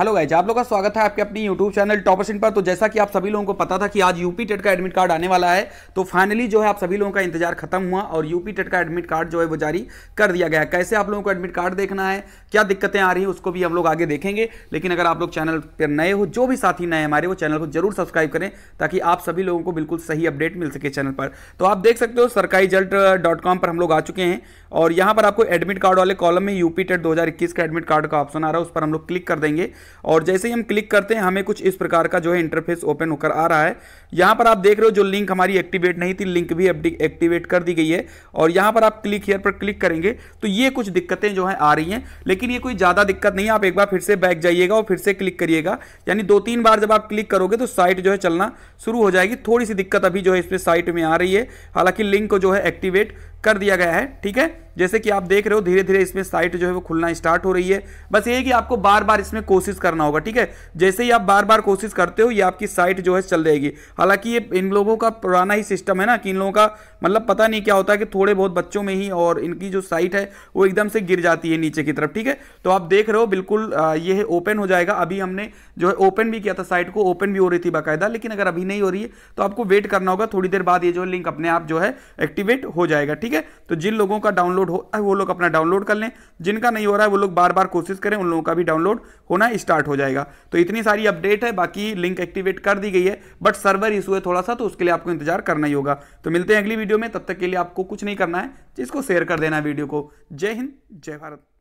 hello guys आप लोग का स्वागत है आपके अपनी यूट्यूब चैनल टॉपरसिन पर तो जैसा कि आप सभी लोगों को पता था कि आज यूपी टेट का एडमिट कार्ड आने वाला है तो फाइनली जो है आप सभी लोगों का इंतजार खत्म हुआ और यूपी टेट का एडमिट कार्ड जो है वो जारी कर दिया गया कैसे आप लोगों को एडमिट कार्ड देखना है क्या दिक्कतें आ रही हैं उसको भी हम लोग आगे देखेंगे लेकिन अगर आप लोग चैनल पर नए हो जो भी साथी नए हमारे वो चैनल को जरूर सब्सक्राइब करें ताकि आप सभी लोगों को बिल्कुल सही अपडेट मिल सके चैनल पर तो आप देख सकते हो सरकारी डॉट कॉम पर हम लोग आ चुके हैं और यहाँ पर आपको एडमिट कार्ड वाले कॉलम में यूपी टेट दो का एडमिट कार्ड का ऑप्शन आ रहा है उस पर हम लोग क्लिक कर देंगे और जैसे ही हम क्लिक करते हैं हमें कुछ इस प्रकार का जो है इंटरफेस ओपन होकर आ रहा है यहाँ पर आप देख रहे हो जो लिंक हमारी एक्टिवेट नहीं थी लिंक भी एक्टिवेट कर दी गई है और यहाँ पर आप क्लिक हेयर पर क्लिक करेंगे तो ये कुछ दिक्कतें जो है आ रही हैं लेकिन ये कोई ज़्यादा दिक्कत नहीं आप एक बार फिर से बैक जाइएगा और फिर से क्लिक करिएगा यानी दो तीन बार जब आप क्लिक करोगे तो साइट जो है चलना शुरू हो जाएगी थोड़ी सी दिक्कत अभी जो है इसमें साइट में आ रही है हालांकि लिंक को जो है एक्टिवेट कर दिया गया है ठीक है जैसे कि आप देख रहे हो धीरे धीरे इसमें साइट जो है वो खुलना स्टार्ट हो रही है बस ये कि आपको बार बार इसमें कोशिश करना होगा ठीक है जैसे ही आप बार बार कोशिश करते हो ये आपकी साइट जो है चल जाएगी हालांकि ये इन लोगों का पुराना ही सिस्टम है ना कि इन लोगों का मतलब पता नहीं क्या होता है कि थोड़े बहुत बच्चों में ही और इनकी जो साइट है वो एकदम से गिर जाती है नीचे की तरफ ठीक है तो आप देख रहे हो बिल्कुल ये ओपन हो जाएगा अभी हमने जो है ओपन भी किया था साइट को ओपन भी हो रही थी बाकायदा लेकिन अगर अभी नहीं हो रही है तो आपको वेट करना होगा थोड़ी देर बाद ये जो लिंक अपने आप जो है एक्टिवेट हो जाएगा ठीक ठीक है तो जिन लोगों का डाउनलोड हो वो लोग अपना डाउनलोड कर लें जिनका नहीं हो रहा है वो लोग बार बार कोशिश करें उन लोगों का भी डाउनलोड होना स्टार्ट हो जाएगा तो इतनी सारी अपडेट है बाकी लिंक एक्टिवेट कर दी गई है बट सर्वर इशू है थोड़ा सा तो उसके लिए आपको इंतजार करना ही होगा तो मिलते हैं अगली वीडियो में तब तक के लिए आपको कुछ नहीं करना है जिसको शेयर कर देना वीडियो को जय हिंद जय भारत